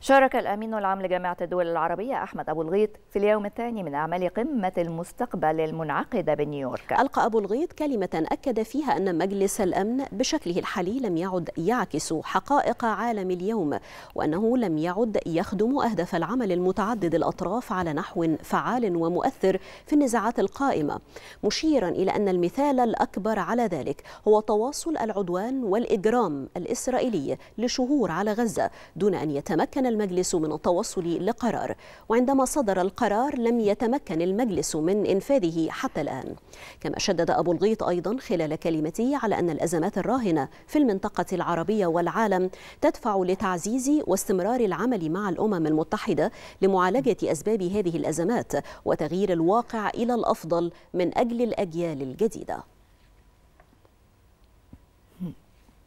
شارك الأمين العام لجامعة الدول العربية أحمد أبو الغيط في اليوم الثاني من أعمال قمة المستقبل المنعقدة بنيويورك ألقى أبو الغيط كلمة أكد فيها أن مجلس الأمن بشكله الحالي لم يعد يعكس حقائق عالم اليوم وأنه لم يعد يخدم أهداف العمل المتعدد الأطراف على نحو فعال ومؤثر في النزاعات القائمة مشيرا إلى أن المثال الأكبر على ذلك هو تواصل العدوان والإجرام الإسرائيلي لشهور على غزة دون أن يتمكن المجلس من التوصل لقرار وعندما صدر القرار لم يتمكن المجلس من إنفاذه حتى الآن كما شدد أبو الغيط أيضا خلال كلمته على أن الأزمات الراهنة في المنطقة العربية والعالم تدفع لتعزيز واستمرار العمل مع الأمم المتحدة لمعالجة أسباب هذه الأزمات وتغيير الواقع إلى الأفضل من أجل الأجيال الجديدة